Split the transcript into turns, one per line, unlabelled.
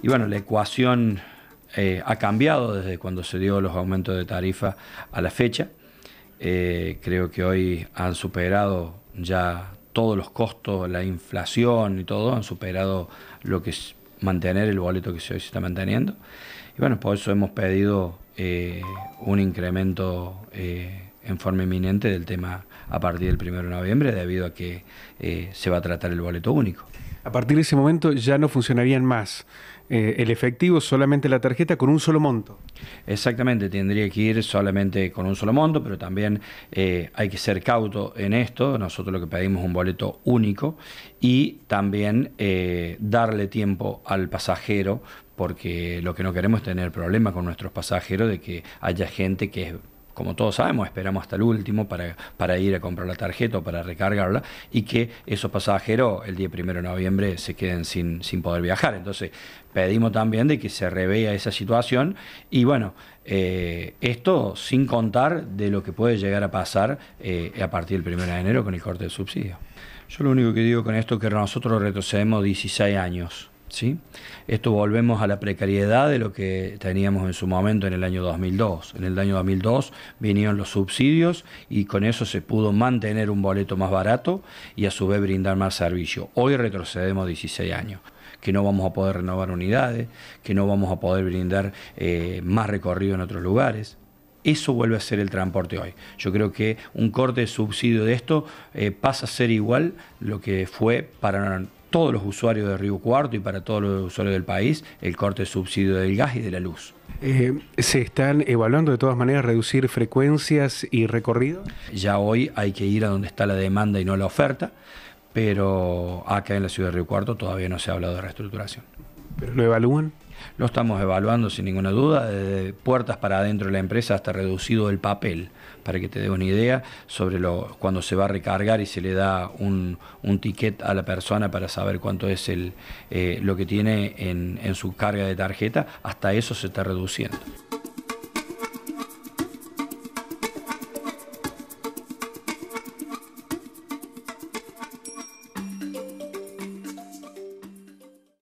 Y bueno, la ecuación eh, ha cambiado desde cuando se dio los aumentos de tarifa a la fecha. Eh, creo que hoy han superado ya todos los costos, la inflación y todo, han superado lo que es mantener el boleto que hoy se está manteniendo. Y bueno, por eso hemos pedido eh, un incremento en forma inminente del tema a partir del 1 de noviembre, debido a que se va a tratar el boleto único a partir de ese momento
ya no funcionarían más eh, el efectivo, solamente la tarjeta con un solo monto.
Exactamente, tendría que ir solamente con un solo monto, pero también eh, hay que ser cauto en esto. Nosotros lo que pedimos es un boleto único y también eh, darle tiempo al pasajero, porque lo que no queremos es tener problemas con nuestros pasajeros de que haya gente que es como todos sabemos, esperamos hasta el último para, ir a comprar la tarjeta o para recargarla y que esos pasajeros el día primero de noviembre se queden sin, sin poder viajar. Entonces, pedimos también de que se revea esa situación y bueno, eh, esto sin contar de lo que puede llegar a pasar eh, a partir del 1 de enero con el corte de subsidio. Yo lo único que digo con esto es que nosotros retrocedemos 16 años. ¿sí? Esto volvemos a la precariedad de lo que teníamos en su momento en el año 2002. En el año 2002 vinieron los subsidios y con eso se pudo mantener un boleto más barato y a su vez brindar más servicio. Hoy retrocedemos 16 años que no vamos a poder renovar unidades, que no vamos a poder brindar eh, más recorrido en otros lugares. Eso vuelve a ser el transporte hoy. Yo creo que un corte de subsidio de esto eh, pasa a ser igual lo que fue para todos los usuarios de Río Cuarto y para todos los usuarios del país el corte subsidio del gas y de la luz.
Eh, ¿Se
están evaluando de todas
maneras reducir frecuencias y recorrido? Ya hoy hay que ir a donde
está la demanda y no la oferta, pero acá en la ciudad de Río Cuarto todavía no se ha hablado de reestructuración. ¿Pero lo evalúan? Lo estamos evaluando sin ninguna duda, desde puertas para adentro de la empresa hasta reducido el papel, para que te dé una idea sobre lo, cuando se va a recargar y se le da un, ticket a la persona para saber cuánto es el, eh, lo que tiene en su carga de tarjeta, hasta eso se está reduciendo.